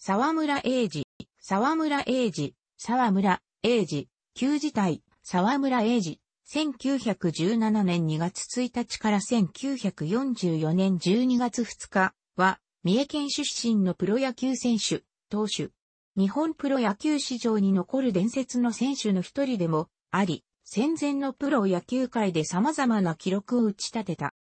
沢村英二、沢村英二、沢村英二、旧時代、沢村英二、1917年2月1日から1944年12月2日は、三重県出身のプロ野球選手、投手。日本プロ野球史上に残る伝説の選手の一人でもあり、戦前のプロ野球界で様々な記録を打ち立てた。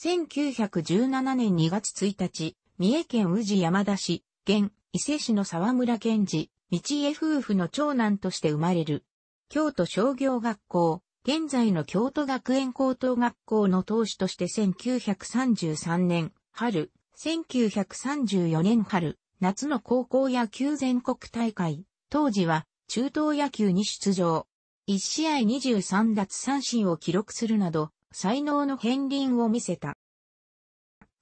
1917年2月1日、三重県宇治山田市、現、伊勢市の沢村健治、道家夫婦の長男として生まれる。京都商業学校、現在の京都学園高等学校の当主として1933年、春、1934年春、夏の高校野球全国大会、当時は中東野球に出場。1試合23奪三振を記録するなど、才能の片鱗を見せた。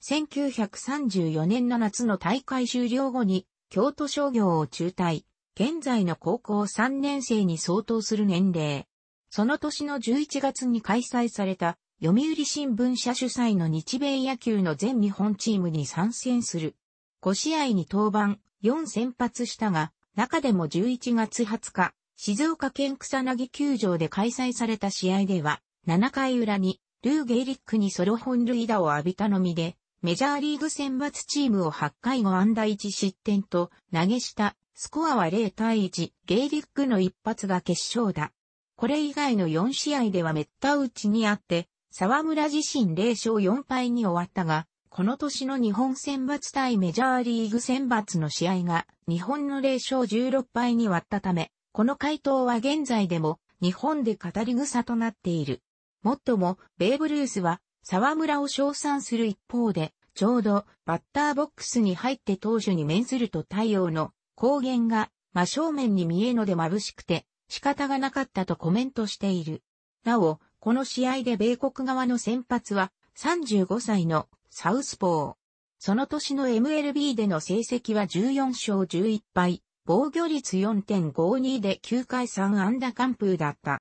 1934年の夏の大会終了後に京都商業を中退、現在の高校3年生に相当する年齢。その年の11月に開催された読売新聞社主催の日米野球の全日本チームに参戦する。5試合に登板、4先発したが、中でも11月20日、静岡県草薙球場で開催された試合では、7回裏に、ルー・ゲイリックにソロ本塁打を浴びたのみで、メジャーリーグ選抜チームを8回後安打1失点と投げしたスコアは0対1、ゲイリックの一発が決勝だ。これ以外の4試合ではめった打ちにあって、沢村自身0勝4敗に終わったが、この年の日本選抜対メジャーリーグ選抜の試合が日本の0勝16敗に割ったため、この回答は現在でも日本で語り草となっている。もっとも、ベーブ・ルースは沢村を称賛する一方で、ちょうどバッターボックスに入って投手に面すると太陽の光源が真正面に見えので眩しくて仕方がなかったとコメントしている。なお、この試合で米国側の先発は35歳のサウスポー。その年の MLB での成績は14勝11敗、防御率4.52で9回3安打完封だった。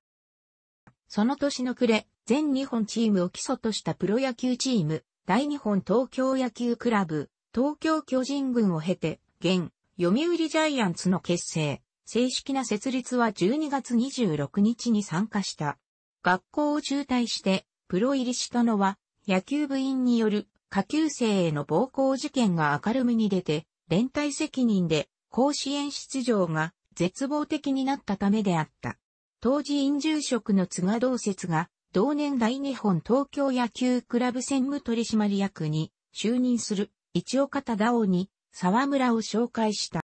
その年の暮れ、全日本チームを基礎としたプロ野球チーム、大日本東京野球クラブ、東京巨人軍を経て、現、読売ジャイアンツの結成、正式な設立は12月26日に参加した。学校を中退して、プロ入りしたのは、野球部員による下級生への暴行事件が明るみに出て、連帯責任で甲子園出場が絶望的になったためであった。当時飲住職の津賀同説が同年大日本東京野球クラブ専務取締役に就任する一岡忠夫に沢村を紹介した。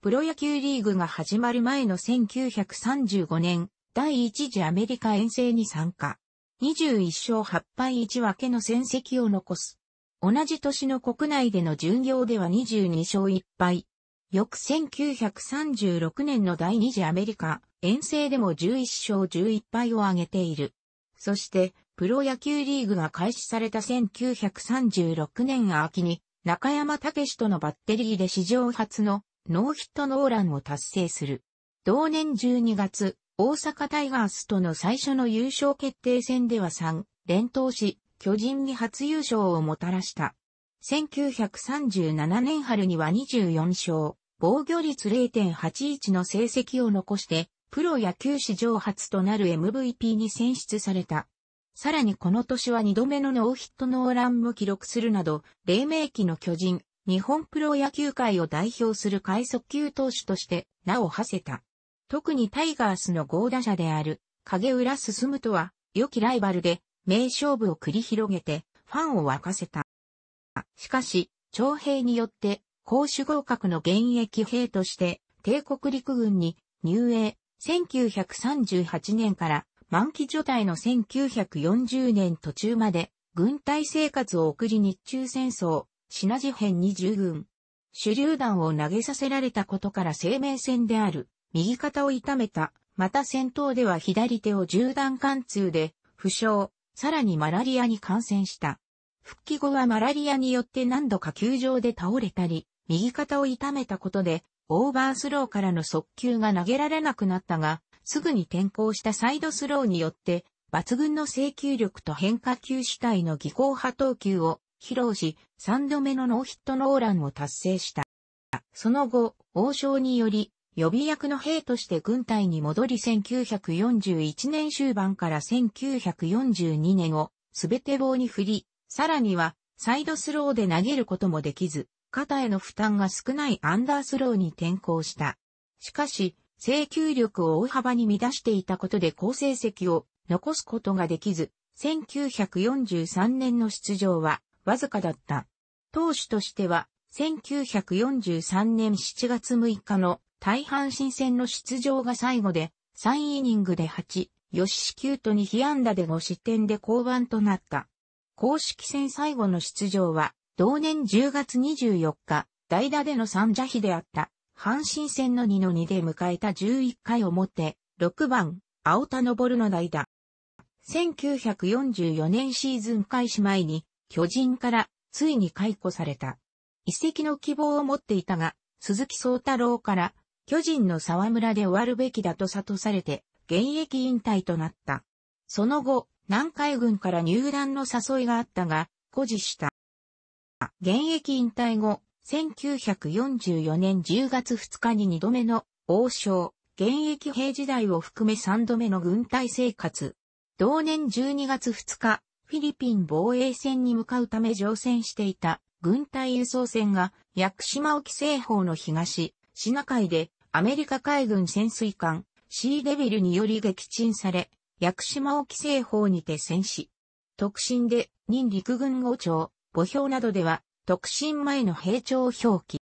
プロ野球リーグが始まる前の1935年、第一次アメリカ遠征に参加。21勝8敗1分けの戦績を残す。同じ年の国内での巡業では22勝1敗、翌1936年の第二次アメリカ遠征でも11勝11敗を挙げている。そして、プロ野球リーグが開始された1936年秋に、中山武とのバッテリーで史上初のノーヒットノーランを達成する。同年12月、大阪タイガースとの最初の優勝決定戦では3連投し、巨人に初優勝をもたらした。1937年春には24勝、防御率0.81の成績を残して、プロ野球史上初となる MVP に選出された。さらにこの年は2度目のノーヒットノーランも記録するなど、黎明期の巨人、日本プロ野球界を代表する快速球投手として名を馳せた。特にタイガースの豪打者である影浦進とは良きライバルで名勝負を繰り広げてファンを沸かせた。しかし、徴兵によって公主合格の現役兵として帝国陸軍に入営、1938年から満期除隊の1940年途中まで軍隊生活を送り日中戦争、シナ事変に従軍。手榴弾を投げさせられたことから生命線である、右肩を痛めた、また戦闘では左手を銃弾貫通で、負傷、さらにマラリアに感染した。復帰後はマラリアによって何度か球場で倒れたり、右肩を痛めたことで、オーバースローからの速球が投げられなくなったが、すぐに転向したサイドスローによって、抜群の制球力と変化球主体の技巧派投球を披露し、3度目のノーヒットノーランを達成した。その後、王将により、予備役の兵として軍隊に戻り1941年終盤から1942年をすべて棒に振り、さらにはサイドスローで投げることもできず、肩への負担が少ないアンダースローに転向した。しかし、制球力を大幅に乱していたことで好成績を残すことができず、1943年の出場はわずかだった。投手としては、1943年7月6日の大阪新戦の出場が最後で、3イニングで8、吉し9と2被安打で5失点で降板となった。公式戦最後の出場は、同年10月24日、代打での三者比であった、阪神戦の2の2で迎えた11回表、6番、青田昇の代打。1944年シーズン開始前に、巨人からついに解雇された。遺跡の希望を持っていたが、鈴木宗太郎から、巨人の沢村で終わるべきだと悟されて、現役引退となった。その後、南海軍から入団の誘いがあったが、固辞した。現役引退後、1944年10月2日に2度目の王将、現役兵時代を含め3度目の軍隊生活。同年12月2日、フィリピン防衛戦に向かうため乗船していた軍隊輸送船が屋久島沖西方の東、シナ海でアメリカ海軍潜水艦シーデビルにより撃沈され、屋久島沖西方にて戦死。特進で任陸軍号長、墓標などでは、特進前の平調表記。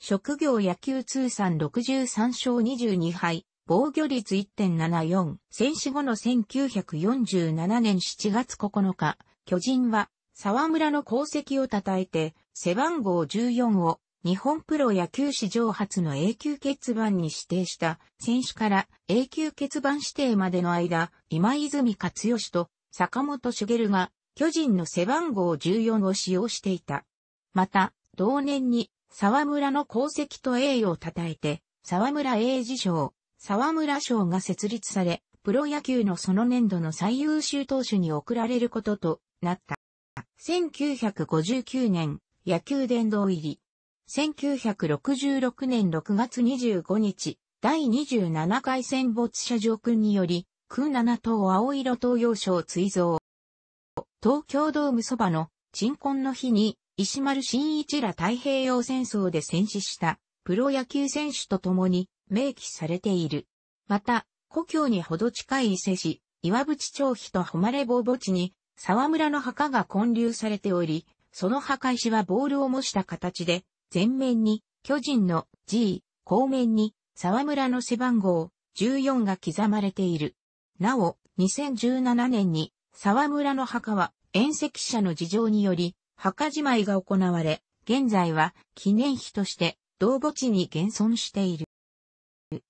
職業野球通算63勝22敗、防御率1.74、戦死後の1947年7月9日、巨人は、沢村の功績を称えて、背番号14を、日本プロ野球史上初の永久欠番に指定した選手から永久欠番指定までの間、今泉勝義と坂本茂が巨人の背番号14を使用していた。また、同年に沢村の功績と栄誉を称えて、沢村栄治賞、沢村賞が設立され、プロ野球のその年度の最優秀投手に贈られることとなった。1959年、野球殿堂入り。1966年6月25日、第27回戦没者上空により、空7等青色東洋賞追贈。東京ドームそばの鎮魂の日に石丸新一ら太平洋戦争で戦死したプロ野球選手と共に明記されている。また、故郷にほど近い伊勢市、岩渕町碑と誉れ坊墓地に沢村の墓が建立されており、その墓石はボールを模した形で、前面に巨人の G、後面に沢村の背番号14が刻まれている。なお、2017年に沢村の墓は、縁石者の事情により、墓じまいが行われ、現在は記念碑として同墓地に現存している。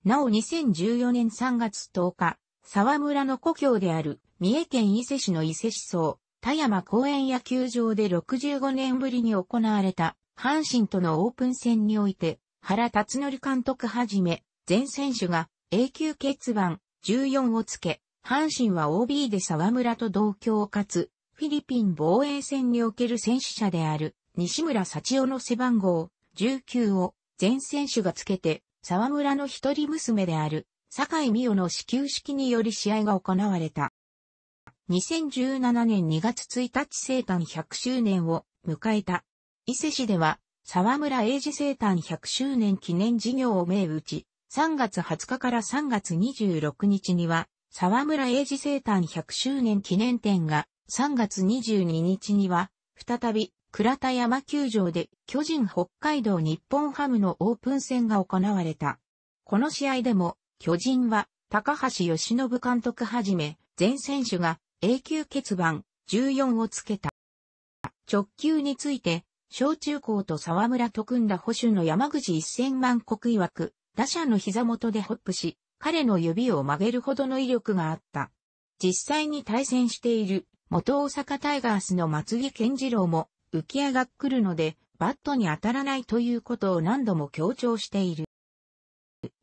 なお2014年3月10日、沢村の故郷である三重県伊勢市の伊勢市総、田山公園野球場で65年ぶりに行われた阪神とのオープン戦において、原辰則監督はじめ、全選手が永久欠番14をつけ、阪神は OB で沢村と同郷かつ、フィリピン防衛戦における戦死者である、西村幸男の背番号、19を、全選手がつけて、沢村の一人娘である、坂井美代の始球式により試合が行われた。2017年2月1日生誕100周年を迎えた。伊勢市では、沢村英治生誕100周年記念事業を銘打ち、3月20日から3月26日には、沢村英治生誕100周年記念展が3月22日には、再び倉田山球場で巨人北海道日本ハムのオープン戦が行われた。この試合でも巨人は高橋義信監督はじめ全選手が永久欠番14をつけた。直球について小中高と沢村と組んだ保守の山口1000万国曰く打者の膝元でホップし彼の指を曲げるほどの威力があった。実際に対戦している元大阪タイガースの松木健次郎も浮き上がっくるのでバットに当たらないということを何度も強調している。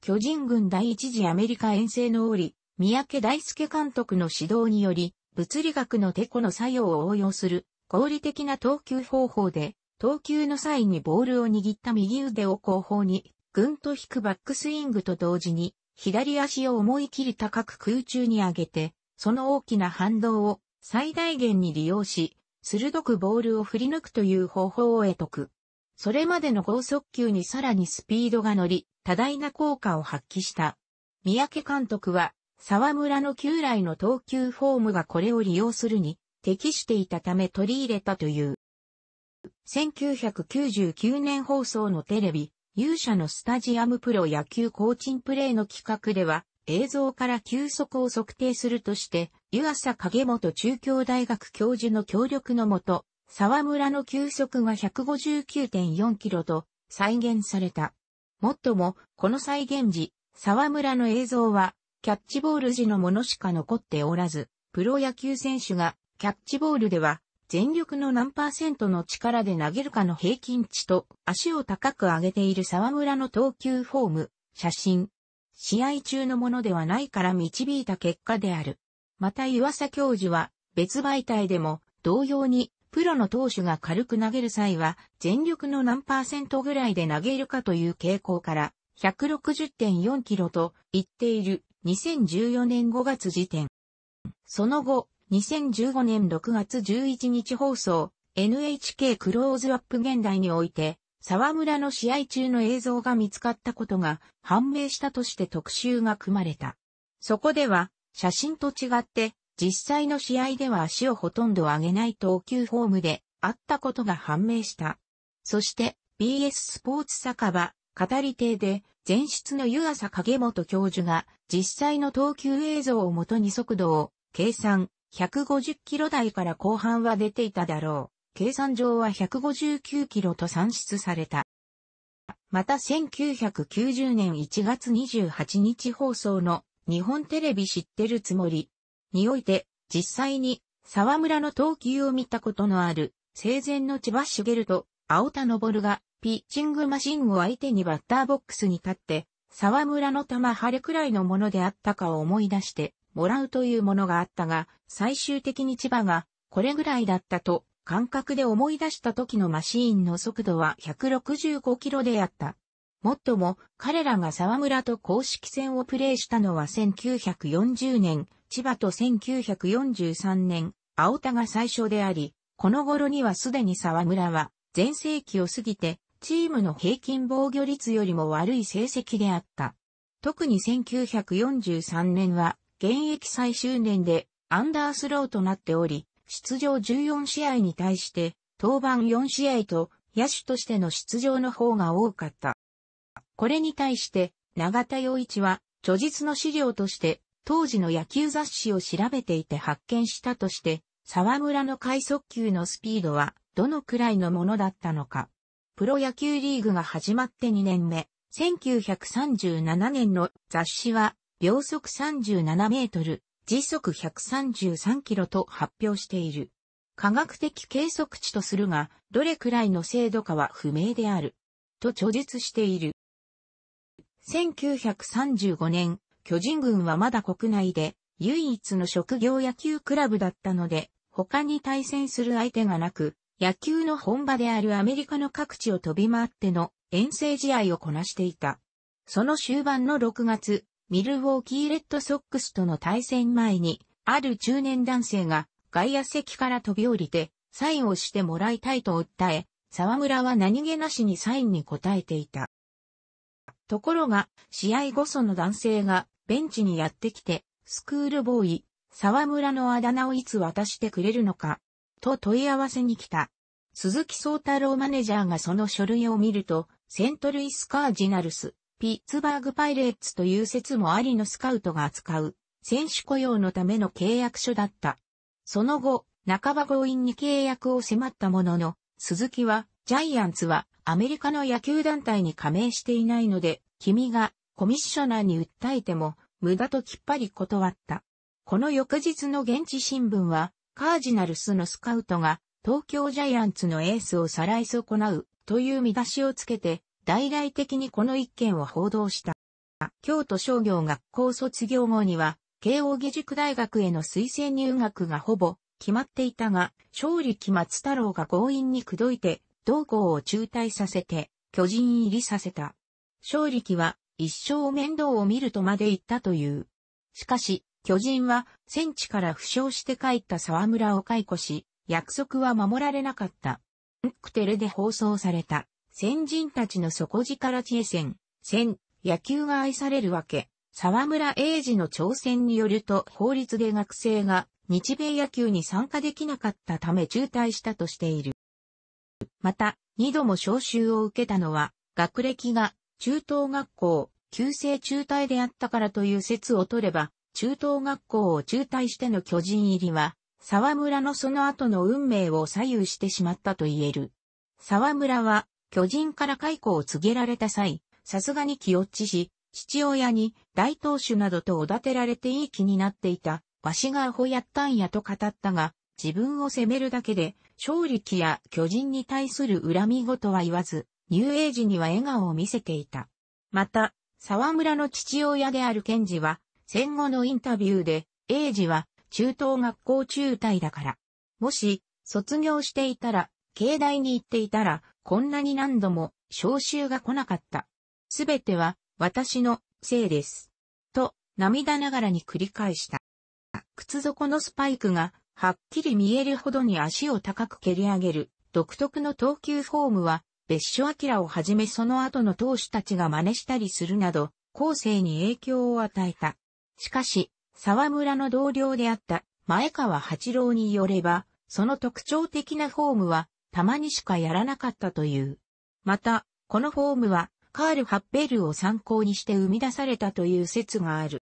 巨人軍第一次アメリカ遠征の折、三宅大輔監督の指導により、物理学のテコの作用を応用する合理的な投球方法で、投球の際にボールを握った右腕を後方に、ぐんと引くバックスイングと同時に、左足を思い切り高く空中に上げて、その大きな反動を最大限に利用し、鋭くボールを振り抜くという方法を得得。それまでの高速球にさらにスピードが乗り、多大な効果を発揮した。三宅監督は、沢村の旧来の投球フォームがこれを利用するに適していたため取り入れたという。1999年放送のテレビ、勇者のスタジアムプロ野球コーチンプレイの企画では、映像から球速を測定するとして、湯浅影元中京大学教授の協力のもと、沢村の球速が159.4キロと再現された。もっとも、この再現時、沢村の映像は、キャッチボール時のものしか残っておらず、プロ野球選手が、キャッチボールでは、全力の何パーセントの力で投げるかの平均値と足を高く上げている沢村の投球フォーム、写真。試合中のものではないから導いた結果である。また岩佐教授は別媒体でも同様にプロの投手が軽く投げる際は全力の何パーセントぐらいで投げるかという傾向から160.4キロと言っている2014年5月時点。その後、2015年6月11日放送、NHK クローズアップ現代において、沢村の試合中の映像が見つかったことが判明したとして特集が組まれた。そこでは、写真と違って、実際の試合では足をほとんど上げない投球フォームであったことが判明した。そして、BS スポーツ酒場、語り亭で、前室の湯浅影本教授が、実際の投球映像をもとに速度を計算、150キロ台から後半は出ていただろう。計算上は159キロと算出された。また1990年1月28日放送の日本テレビ知ってるつもりにおいて実際に沢村の投球を見たことのある生前の千葉茂と青田昇がピッチングマシンを相手にバッターボックスに立って沢村の球晴れくらいのものであったかを思い出してもらうというものがあったが、最終的に千葉が、これぐらいだったと、感覚で思い出した時のマシーンの速度は165キロであった。もっとも、彼らが沢村と公式戦をプレーしたのは1940年、千葉と1943年、青田が最初であり、この頃にはすでに沢村は、前世紀を過ぎて、チームの平均防御率よりも悪い成績であった。特に1943年は、現役最終年でアンダースローとなっており、出場14試合に対して、登板4試合と野手としての出場の方が多かった。これに対して、永田洋一は、著述の資料として、当時の野球雑誌を調べていて発見したとして、沢村の快速球のスピードは、どのくらいのものだったのか。プロ野球リーグが始まって2年目、1937年の雑誌は、秒速37メートル、時速133キロと発表している。科学的計測値とするが、どれくらいの精度かは不明である。と著述している。1935年、巨人軍はまだ国内で唯一の職業野球クラブだったので、他に対戦する相手がなく、野球の本場であるアメリカの各地を飛び回っての遠征試合をこなしていた。その終盤の6月、ミルウォーキーレッドソックスとの対戦前に、ある中年男性が外野席から飛び降りて、サインをしてもらいたいと訴え、沢村は何気なしにサインに応えていた。ところが、試合後その男性がベンチにやってきて、スクールボーイ、沢村のあだ名をいつ渡してくれるのか、と問い合わせに来た。鈴木宗太郎マネージャーがその書類を見ると、セントルイスカージナルス、ピッツバーグパイレーツという説もありのスカウトが扱う選手雇用のための契約書だった。その後、半ば強引に契約を迫ったものの、鈴木は、ジャイアンツはアメリカの野球団体に加盟していないので、君がコミッショナーに訴えても無駄ときっぱり断った。この翌日の現地新聞は、カージナルスのスカウトが東京ジャイアンツのエースをさらい損なうという見出しをつけて大々的にこの一件を報道した。京都商業学校卒業後には、慶応義塾大学への推薦入学がほぼ決まっていたが、勝利木松太郎が強引に口説いて、同校を中退させて、巨人入りさせた。勝力は、一生面倒を見るとまで言ったという。しかし、巨人は、戦地から負傷して帰った沢村を解雇し、約束は守られなかった。クテレで放送された。先人たちの底力知恵戦、戦、野球が愛されるわけ。沢村英二の挑戦によると法律で学生が日米野球に参加できなかったため中退したとしている。また、二度も招集を受けたのは、学歴が中等学校、旧制中退であったからという説を取れば、中等学校を中退しての巨人入りは、沢村のその後の運命を左右してしまったと言える。沢村は巨人から解雇を告げられた際、さすがに気落ちし、父親に大投手などとおだてられていい気になっていた、わしがアホやったんやと語ったが、自分を責めるだけで、勝利期や巨人に対する恨みごとは言わず、入営時には笑顔を見せていた。また、沢村の父親である賢治は、戦後のインタビューで、英治は中等学校中退だから。もし、卒業していたら、境内に行っていたら、こんなに何度も召集が来なかった。すべては私のせいです。と涙ながらに繰り返した。靴底のスパイクがはっきり見えるほどに足を高く蹴り上げる独特の投球フォームは別所明をはじめその後の投手たちが真似したりするなど後世に影響を与えた。しかし、沢村の同僚であった前川八郎によれば、その特徴的なフォームはたまにしかやらなかったという。また、このフォームは、カール・ハッペルを参考にして生み出されたという説がある。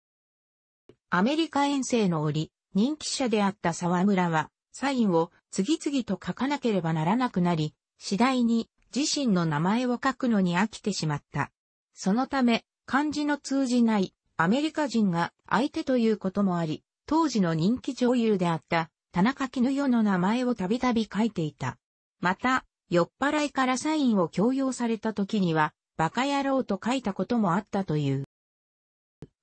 アメリカ遠征の折、人気者であった沢村は、サインを次々と書かなければならなくなり、次第に自身の名前を書くのに飽きてしまった。そのため、漢字の通じないアメリカ人が相手ということもあり、当時の人気女優であった田中絹代の名前をたびたび書いていた。また、酔っ払いからサインを強要された時には、バカ野郎と書いたこともあったという。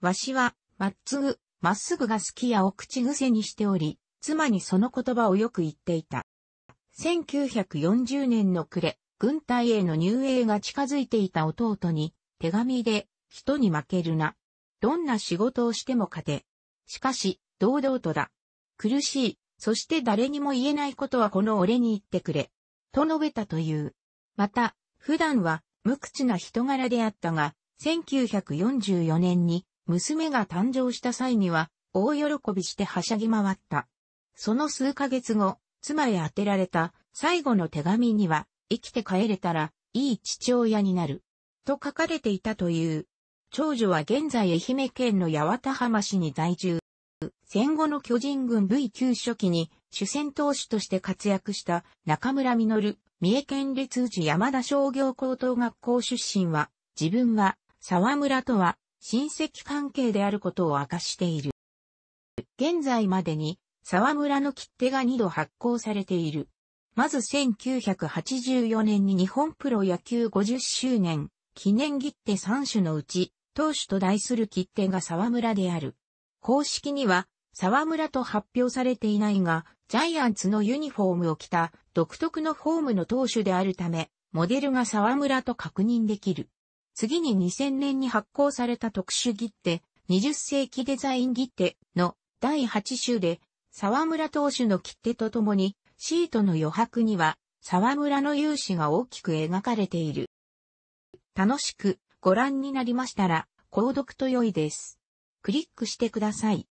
わしは、まっつぐ、まっすぐが好きやを口癖にしており、妻にその言葉をよく言っていた。1940年の暮れ、軍隊への入営が近づいていた弟に、手紙で、人に負けるな。どんな仕事をしても勝て。しかし、堂々とだ。苦しい。そして誰にも言えないことはこの俺に言ってくれ。と述べたという。また、普段は無口な人柄であったが、1944年に娘が誕生した際には、大喜びしてはしゃぎ回った。その数ヶ月後、妻へ当てられた最後の手紙には、生きて帰れたら、いい父親になる。と書かれていたという。長女は現在愛媛県の八幡浜市に在住。戦後の巨人軍 V 級初期に主戦投手として活躍した中村実、三重県立宇治山田商業高等学校出身は、自分は沢村とは親戚関係であることを明かしている。現在までに沢村の切手が2度発行されている。まず1984年に日本プロ野球50周年記念切手3種のうち、投手と題する切手が沢村である。公式には沢村と発表されていないが、ジャイアンツのユニフォームを着た独特のフォームの投手であるため、モデルが沢村と確認できる。次に2000年に発行された特殊切手、20世紀デザイン切手の第8集で、沢村投手の切手とともに、シートの余白には、沢村の勇姿が大きく描かれている。楽しくご覧になりましたら、購読と良いです。クリックしてください。